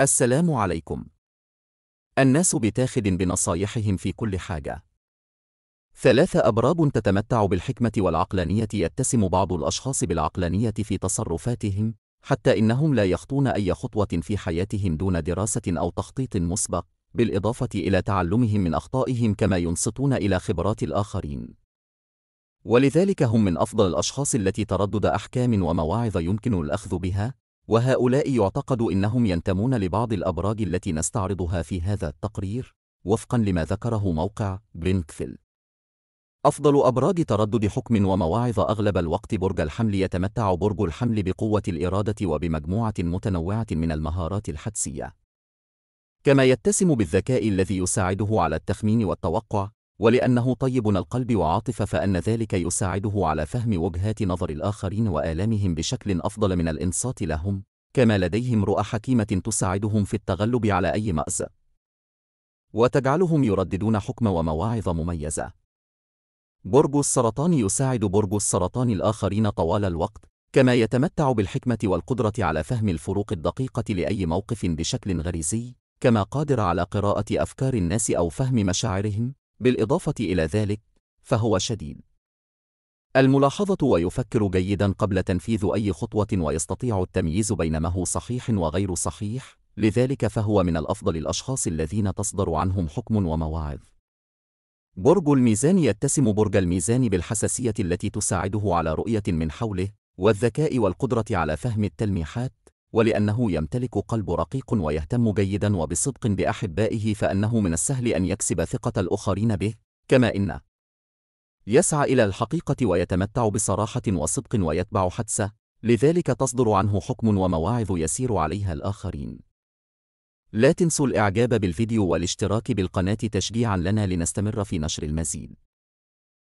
السلام عليكم. الناس بتاخد بنصايحهم في كل حاجة. ثلاثة أبراب تتمتع بالحكمة والعقلانية يتسم بعض الأشخاص بالعقلانية في تصرفاتهم، حتى إنهم لا يخطون أي خطوة في حياتهم دون دراسة أو تخطيط مسبق، بالإضافة إلى تعلمهم من أخطائهم كما ينصتون إلى خبرات الآخرين. ولذلك هم من أفضل الأشخاص التي تردد أحكام ومواعظ يمكن الأخذ بها، وهؤلاء يعتقد إنهم ينتمون لبعض الأبراج التي نستعرضها في هذا التقرير وفقا لما ذكره موقع برينكفيل أفضل أبراج تردد حكم ومواعظ أغلب الوقت برج الحمل يتمتع برج الحمل بقوة الإرادة وبمجموعة متنوعة من المهارات الحدسية كما يتسم بالذكاء الذي يساعده على التخمين والتوقع ولأنه طيب القلب وعاطف فأن ذلك يساعده على فهم وجهات نظر الآخرين وآلامهم بشكل أفضل من الإنصات لهم كما لديهم رؤى حكيمة تساعدهم في التغلب على أي مأزق وتجعلهم يرددون حكم ومواعظ مميزة برج السرطان يساعد برج السرطان الآخرين طوال الوقت كما يتمتع بالحكمة والقدرة على فهم الفروق الدقيقة لأي موقف بشكل غريزي كما قادر على قراءة أفكار الناس أو فهم مشاعرهم بالإضافة إلى ذلك، فهو شديد الملاحظة ويفكر جيدا قبل تنفيذ أي خطوة ويستطيع التمييز بين ما هو صحيح وغير صحيح، لذلك فهو من الأفضل الأشخاص الذين تصدر عنهم حكم ومواعظ. برج الميزان يتسم برج الميزان بالحساسية التي تساعده على رؤية من حوله، والذكاء والقدرة على فهم التلميحات، ولأنه يمتلك قلب رقيق ويهتم جيدا وبصدق بأحبائه فأنه من السهل أن يكسب ثقة الآخرين به كما إن يسعى إلى الحقيقة ويتمتع بصراحة وصدق ويتبع حدسه لذلك تصدر عنه حكم ومواعظ يسير عليها الآخرين لا تنسوا الإعجاب بالفيديو والاشتراك بالقناة تشجيعا لنا لنستمر في نشر المزيد